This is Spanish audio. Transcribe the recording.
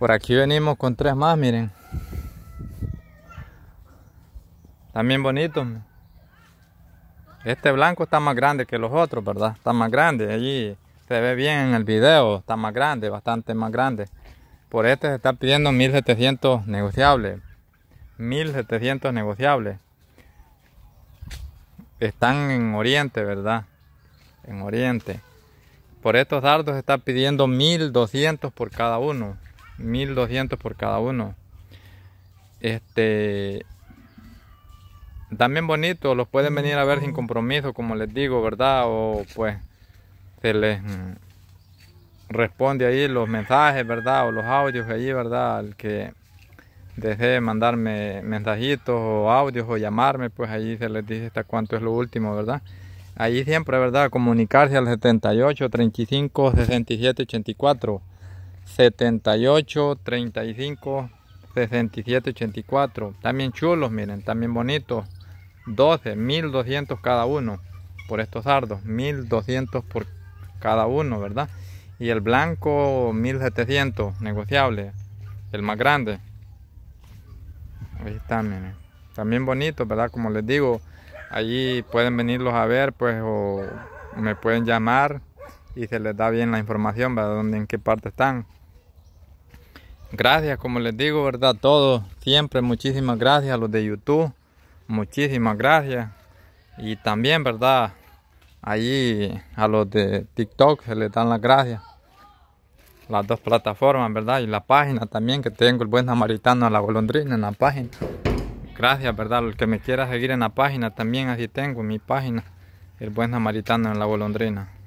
Por aquí venimos con tres más, miren. También bonitos. Este blanco está más grande que los otros, ¿verdad? Está más grande. Allí se ve bien en el video. Está más grande, bastante más grande. Por este se está pidiendo 1700 negociables. 1700 negociables. Están en Oriente, ¿verdad? En Oriente. Por estos dardos se está pidiendo 1200 por cada uno. 1200 por cada uno. Este. También bonito, los pueden venir a ver sin compromiso, como les digo, ¿verdad? O pues se les mm, responde ahí los mensajes, ¿verdad? O los audios allí, ¿verdad? Al que desee mandarme mensajitos o audios o llamarme, pues ahí se les dice hasta cuánto es lo último, ¿verdad? Allí siempre, ¿verdad? Comunicarse al 78 35 67 84. 78, 35, 67, 84. También chulos, miren, también bonitos. 12, 1200 cada uno por estos sardos, 1200 por cada uno, ¿verdad? Y el blanco 1700, negociable, el más grande. Ahí están, miren. También bonito, ¿verdad? Como les digo, allí pueden venirlos a ver, pues, o me pueden llamar y se les da bien la información, ¿verdad? ¿Dónde, en qué parte están? gracias, como les digo, ¿verdad? Todos, siempre muchísimas gracias a los de YouTube, muchísimas gracias. Y también, ¿verdad? ahí a los de TikTok se les dan las gracias. Las dos plataformas, ¿verdad? Y la página también, que tengo el buen samaritano a la golondrina en la página. Gracias, ¿verdad? los que me quiera seguir en la página también, así tengo mi página, el buen samaritano en la golondrina.